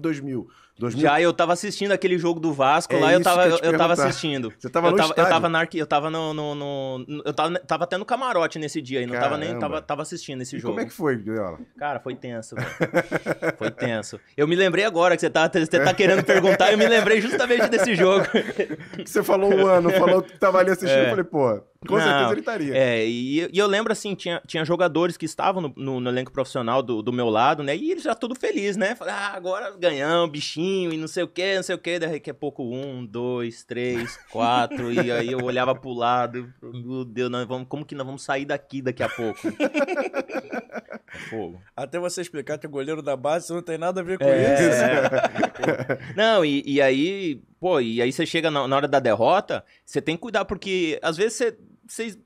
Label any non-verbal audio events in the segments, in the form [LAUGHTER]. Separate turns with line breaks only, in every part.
2000. 2000. Já eu tava assistindo aquele jogo do Vasco, é lá eu tava, eu, eu, tava assistindo. Você tava eu no tava, estádio? Eu tava, na, eu tava no, no, no eu tava, tava, até no camarote nesse dia aí, não Caramba. tava nem, tava, tava assistindo esse e jogo. como é que foi, Guilherme? Cara, foi tenso, Foi tenso. Eu me lembrei agora que você tava tá, você tá é. querendo perguntar, eu me lembrei justamente desse jogo. [LAUGHS] Você falou um ano, falou que tava ali assistindo, é. eu falei, pô... Com não. certeza ele estaria. É, e, e, eu lembro assim, tinha, tinha jogadores que estavam no, no, no elenco profissional do, do, meu lado, né? E eles já tudo feliz, né? Falaram, ah, agora ganhamos, bichinho, e não sei o quê, não sei o quê. Daqui a pouco, um, dois, três, [LAUGHS] quatro. e aí eu olhava pro lado, meu Deus, nós vamos, como que nós vamos sair daqui daqui a pouco? [LAUGHS] É fogo. Até você explicar que o goleiro da base não tem nada a ver com é, isso. É. [LAUGHS] não, e, e aí, pô, e aí você chega na, na hora da derrota, você tem que cuidar, porque às vezes você vocês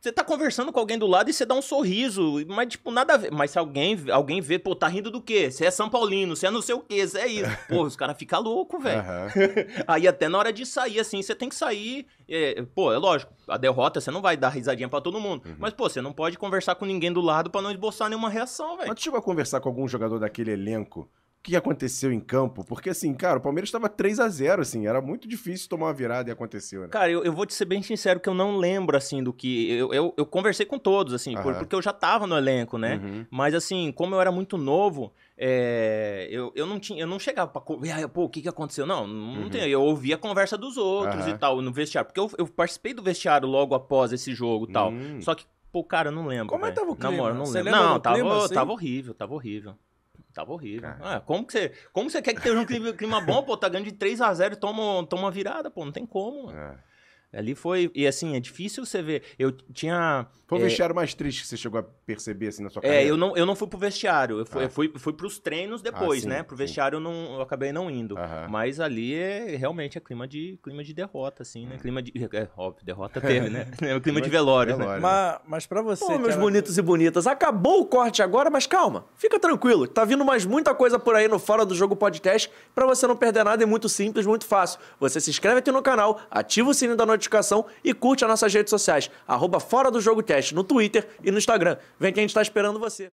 você tá conversando com alguém do lado e você dá um sorriso, mas tipo, nada a ver. Mas se alguém, alguém vê, pô, tá rindo do quê? Você é São Paulino, você é não sei o quê, você é isso. [LAUGHS] Pô, os caras ficam loucos, velho. Uhum. [LAUGHS] Aí até na hora de sair, assim, você tem que sair. É, pô, é lógico, a derrota você não vai dar risadinha para todo mundo. Uhum. Mas, pô, você não pode conversar com ninguém do lado para não esboçar nenhuma reação, velho. Mas tu chegou a conversar com algum jogador daquele elenco que aconteceu em campo? Porque, assim, cara, o Palmeiras estava 3 a 0 assim, era muito difícil tomar uma virada e aconteceu, né? Cara, eu, eu vou te ser bem sincero que eu não lembro, assim, do que. Eu, eu, eu conversei com todos, assim, por, porque eu já estava no elenco, né? Uhum. Mas, assim, como eu era muito novo, é, eu, eu não tinha, eu não chegava pra. Pô, o que, que aconteceu? Não, não uhum. tem. Eu ouvia a conversa dos outros e tal, no vestiário. Porque eu, eu participei do vestiário logo após esse jogo e tal. Hum. Só que, pô, cara, eu não lembro. Como é que tava o clima? Namora, não, lembro. Não, tava, clima, assim? tava horrível, tava horrível. Tava horrível. Ah, como, que você, como você quer que tenha um clima, bom, pô? Tá ganhando de 3 x 0 e toma, toma virada, pô. Não tem como, mano. É. Ali foi. E assim, é difícil você ver. Eu tinha. Foi o é, vestiário mais triste que você chegou a perceber assim, na sua é, carreira? É, eu não, eu não fui pro vestiário. Eu fui, ah. eu fui, fui pros treinos depois, ah, sim, né? Pro vestiário eu, não, eu acabei não indo. Aham. Mas ali é, realmente é clima de, clima de derrota, assim, né? Hum. Clima de. [LAUGHS] É, óbvio, derrota teve, né? [LAUGHS] É o clima de velório. Né? velório né? Mas, mas pra você. Pô, meus bonitos e bonitas, acabou o corte agora, mas calma, fica tranquilo. Tá vindo mais muita coisa por aí no Fora do Jogo Podcast. Pra você não perder nada, é muito simples, muito fácil. Você se inscreve aqui no canal, ativa o sininho da notificação notificação e curte as nossas redes sociais, arroba Fora do Jogo Cast, no Twitter e no Instagram. Vem que a gente está esperando você.